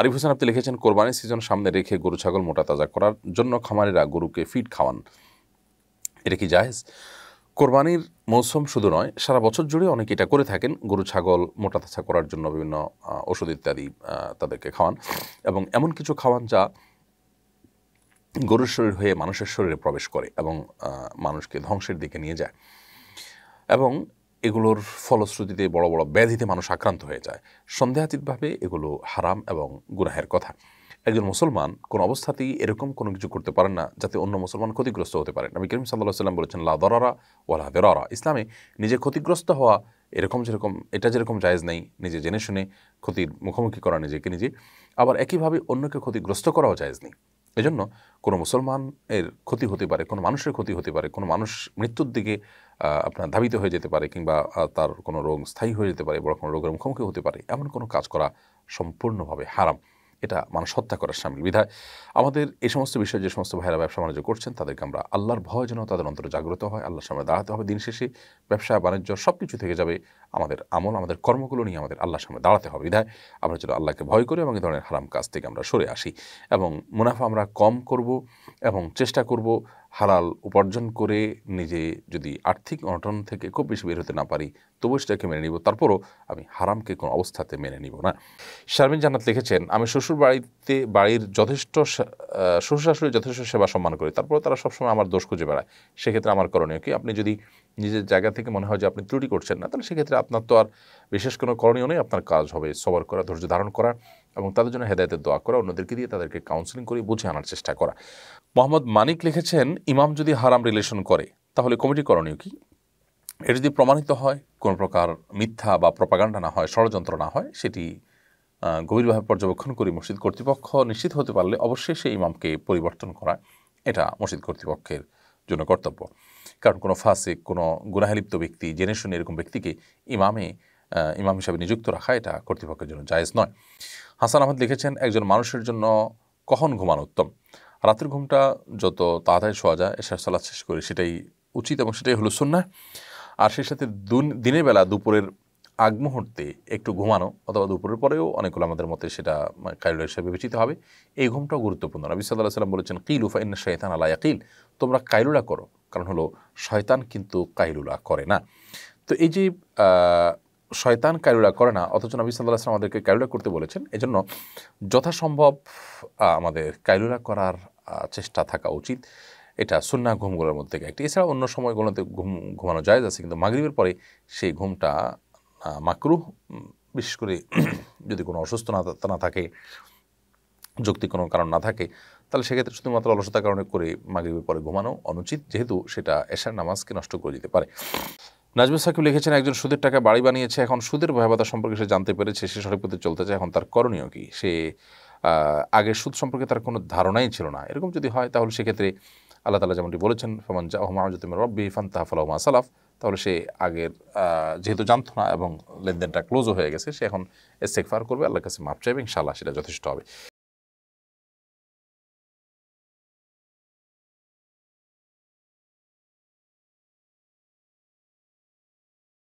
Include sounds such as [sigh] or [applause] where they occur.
আরিফ হোসেন আপনি লিখেছেন কোরবানির সিজন সামনে রেখে গরু ছাগল মোটা তাজা করার জন্য খামারিরা গরুকে ফিড খাওয়ান এটা কি জাহেজ কোরবানির মৌসুম শুধু নয় সারা বছর জুড়ে অনেকে এটা করে থাকেন গরু ছাগল মোটা তাছা করার জন্য বিভিন্ন ওষুধ ইত্যাদি তাদেরকে খাওয়ান এবং এমন কিছু খাওয়ান যা গরুর শরীর হয়ে মানুষের শরীরে প্রবেশ করে এবং মানুষকে ধ্বংসের দিকে নিয়ে যায় এবং এগুলোর ফলশ্রুতিতে বড় বড় ব্যাধিতে মানুষ আক্রান্ত হয়ে যায় সন্দেহাতীতভাবে এগুলো হারাম এবং গুনাহের কথা একজন মুসলমান কোন অবস্থাতেই এরকম কোনো কিছু করতে পারেন না যাতে অন্য মুসলমান ক্ষতিগ্রস্ত হতে পারেন নবী করিম সাল্লাহ সাল্লাম বলেছেন লা দরারা ওয়ালা দেরারা ইসলামে নিজে ক্ষতিগ্রস্ত হওয়া এরকম যেরকম এটা যেরকম জায়েজ নেই নিজে জেনে শুনে ক্ষতির মুখোমুখি করা নিজেকে নিজে আবার একইভাবে অন্যকে ক্ষতিগ্রস্ত করাও জায়েজ নেই এজন্য কোনো মুসলমানের ক্ষতি হতে পারে কোনো মানুষের ক্ষতি হতে পারে কোনো মানুষ মৃত্যুর দিকে আপনার ধাবিত হয়ে যেতে পারে কিংবা তার কোনো রোগ স্থায়ী হয়ে যেতে পারে বড় কোনো রোগের মুখোমুখি হতে পারে এমন কোনো কাজ করা সম্পূর্ণভাবে হারাম এটা মানুষ হত্যা করার সামিল বিধায় আমাদের এই সমস্ত বিষয়ে যে সমস্ত ভাইয়েরা ব্যবসা বাণিজ্য করছেন তাদেরকে আমরা আল্লাহর ভয় যেন তাদের অন্তরে জাগ্রত হয় আল্লাহর সামনে দাঁড়াতে হবে দিন শেষে ব্যবসা বাণিজ্য সব কিছু থেকে যাবে আমাদের আমল আমাদের কর্মগুলো নিয়ে আমাদের আল্লাহর সামনে দাঁড়াতে হবে বিধায় আমরা যেন আল্লাহকে ভয় করি এবং এই ধরনের হারাম কাজ থেকে আমরা সরে আসি এবং মুনাফা আমরা কম করব এবং চেষ্টা করব হালাল উপার্জন করে নিজে যদি আর্থিক অনটন থেকে খুব বেশি বের হতে না পারি তবু সেটাকে মেনে নিব তারপরও আমি হারামকে কোনো অবস্থাতে মেনে নিব না শারমিন জান্নাত লিখেছেন আমি শ্বশুর বাড়িতে বাড়ির যথেষ্ট শ্বশুর শাশুড়ি যথেষ্ট সেবা সম্মান করি তারপরও তারা সবসময় আমার দোষ খুঁজে বেড়ায় সেক্ষেত্রে আমার করণীয় কি আপনি যদি নিজের জায়গা থেকে মনে হয় যে আপনি ত্রুটি করছেন না তাহলে সেক্ষেত্রে আপনার তো আর বিশেষ কোনো করণীয় নেই আপনার কাজ হবে সবার করা ধৈর্য ধারণ করা এবং তাদের জন্য হেদায়তের দোয়া করা অন্যদেরকে দিয়ে তাদেরকে কাউন্সিলিং করে বুঝে আনার চেষ্টা করা মোহাম্মদ মানিক লিখেছেন ইমাম যদি হারাম রিলেশন করে তাহলে কমিটি করণীয় কি এটা যদি প্রমাণিত হয় কোন প্রকার মিথ্যা বা প্রপাগান্ডা না হয় ষড়যন্ত্র না হয় সেটি গভীরভাবে পর্যবেক্ষণ করি মসজিদ কর্তৃপক্ষ নিশ্চিত হতে পারলে অবশ্যই সেই ইমামকে পরিবর্তন করা এটা মসজিদ কর্তৃপক্ষের জন্য কর্তব্য কারণ কোনো ফাঁসে কোনো গুণাহালিপ্ত ব্যক্তি জেনে শুনে এরকম ব্যক্তিকে ইমামে ইমাম হিসাবে নিযুক্ত রাখা এটা কর্তৃপক্ষের জন্য জায়েজ নয় হাসান আহমদ লিখেছেন একজন মানুষের জন্য কখন ঘুমানো উত্তম রাতের ঘুমটা যত তাড়াতাড়ি শোয়া যায় এসার সালাদ শেষ করে সেটাই উচিত এবং সেটাই হলো শূন্য আর সেই সাথে দিনের বেলা দুপুরের আগ মুহূর্তে একটু ঘুমানো অথবা দুপুরের পরেও অনেকগুলো আমাদের মতে সেটা মানে, কাইল হিসেবে বিবেচিত হবে এই ঘুমটাও গুরুত্বপূর্ণ নবী সাল্লাহ সাল্লাম বলেছেন কিল উফা ইন্না শৈতান আলা ইয়াকিল তোমরা কাইলুলা করো কারণ হলো শয়তান কিন্তু কাইলুলা করে না তো এই যে শয়তান কায়রুলা করে না অথচ নবী সাল্লাহ আসলাম আমাদেরকে ক্যারুলা করতে বলেছেন এজন্য যথাসম্ভব আমাদের কায়রুলা করার চেষ্টা থাকা উচিত এটা সুন্না ঘুমগুলোর মধ্যে একটি এছাড়া অন্য সময়গুলোতে ঘুম ঘুমানো যায় যাচ্ছে কিন্তু মাগরীবের পরে সেই ঘুমটা মাকরুহ বিশেষ করে [clears throat] যদি কোনো অসুস্থ না না থাকে যুক্তি কোনো কারণ না থাকে তাহলে সেক্ষেত্রে শুধুমাত্র অলসতার কারণে করে মাগরীবের পরে ঘুমানো অনুচিত যেহেতু সেটা এশার নামাজকে নষ্ট করে দিতে পারে নাজমুল সাকিব লিখেছেন একজন সুদের টাকা বাড়ি বানিয়েছে এখন সুদের ভয়াবতা সম্পর্কে সে জানতে পেরেছে সে সঠিক পথে চায় এখন তার করণীয় কি সে আগে সুদ সম্পর্কে তার কোনো ধারণাই ছিল না এরকম যদি হয় তাহলে সেক্ষেত্রে আল্লাহ তালা যেমনটি বলেছেন ফমান জাহমাজুদ্দিন রব্বি ফান তাহফালাহমা সালাফ তাহলে সে আগের যেহেতু জানতো না এবং লেনদেনটা ক্লোজও হয়ে গেছে সে এখন এস্তেকফার করবে আল্লাহ কাছে মাপ চাইবে ইনশাল্লাহ সেটা যথেষ্ট হবে